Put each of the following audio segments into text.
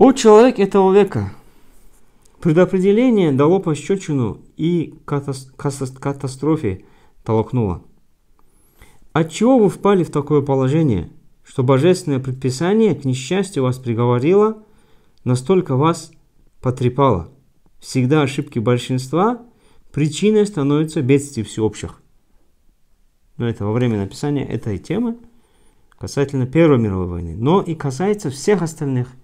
О человек этого века! Предопределение дало пощечину и катастрофе толкнуло. Отчего вы впали в такое положение, что божественное предписание к несчастью вас приговорило, настолько вас потрепало? Всегда ошибки большинства причиной становятся бедствий всеобщих. Но это во время написания этой темы касательно Первой мировой войны, но и касается всех остальных –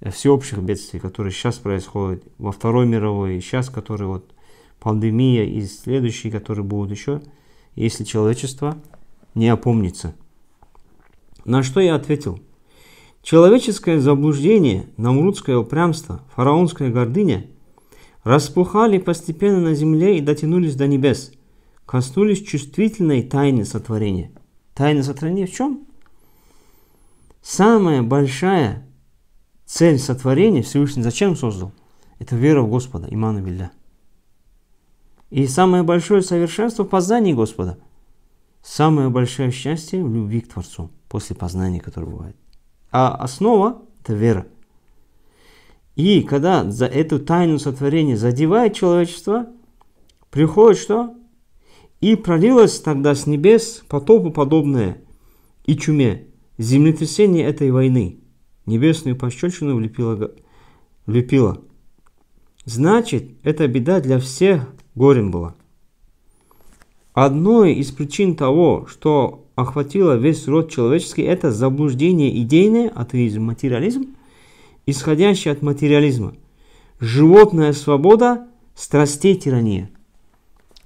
Э, всеобщих бедствий, которые сейчас происходят, во Второй мировой, и сейчас, которые вот пандемия и следующие, которые будут еще, если человечество не опомнится. На что я ответил? Человеческое заблуждение, намрудское упрямство, фараонская гордыня распухали постепенно на земле и дотянулись до небес, коснулись чувствительной тайны сотворения. Тайна сотворения в чем? Самая большая цель сотворения Всевышний зачем создал? Это вера в Господа, иману билля. И самое большое совершенство в познании Господа. Самое большое счастье в любви к Творцу после познания, которое бывает. А основа – это вера. И когда за эту тайну сотворения задевает человечество, приходит что? И пролилось тогда с небес потопу подобное и чуме, землетрясение этой войны – небесную пощечину влепила. влепила. Значит, эта беда для всех горем была. Одной из причин того, что охватило весь род человеческий, это заблуждение идейное, атеизм, материализм, исходящее от материализма. Животная свобода, страстей тирания.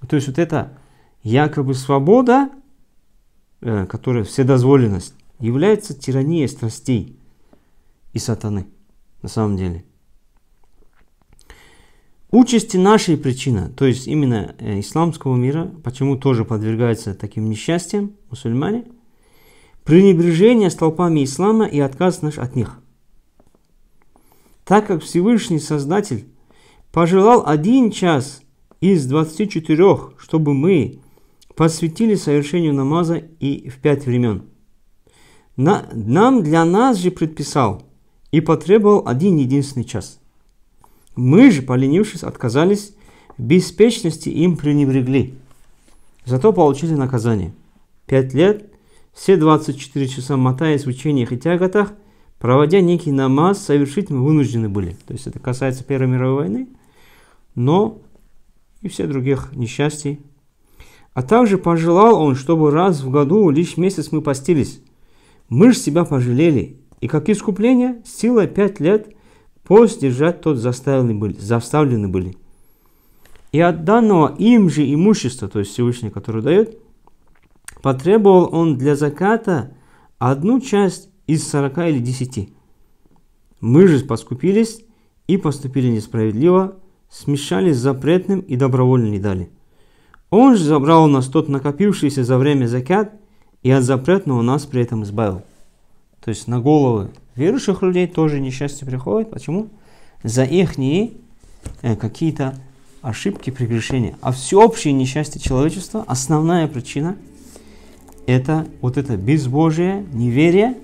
То есть вот это якобы свобода, э, которая вседозволенность, является тиранией страстей и сатаны, на самом деле. Участи нашей причина, то есть именно э, исламского мира, почему тоже подвергаются таким несчастьям мусульмане, пренебрежение столпами ислама и отказ наш от них. Так как Всевышний Создатель пожелал один час из 24, чтобы мы посвятили совершению намаза и в пять времен. На, нам для нас же предписал – и потребовал один единственный час. Мы же, поленившись, отказались, беспечности им пренебрегли. Зато получили наказание. Пять лет, все 24 часа мотаясь в учениях и тяготах, проводя некий намаз, совершить мы вынуждены были. То есть это касается Первой мировой войны, но и всех других несчастий. А также пожелал он, чтобы раз в году, лишь месяц мы постились. Мы же себя пожалели и как искупление, сила пять лет пост держать тот заставлены были, заставлены были. И от данного им же имущества, то есть Всевышний, которое дает, потребовал он для заката одну часть из сорока или десяти. Мы же поскупились и поступили несправедливо, смешались с запретным и добровольно не дали. Он же забрал у нас тот накопившийся за время закят и от запретного нас при этом избавил то есть на головы верующих людей тоже несчастье приходит. Почему? За их э, какие-то ошибки, прегрешения. А всеобщее несчастье человечества, основная причина, это вот это безбожие, неверие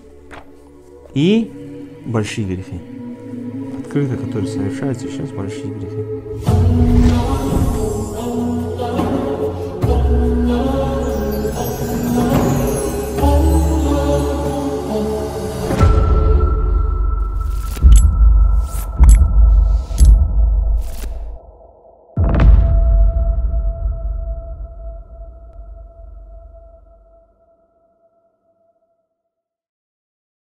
и большие грехи. Открыто, которые совершаются сейчас большие грехи.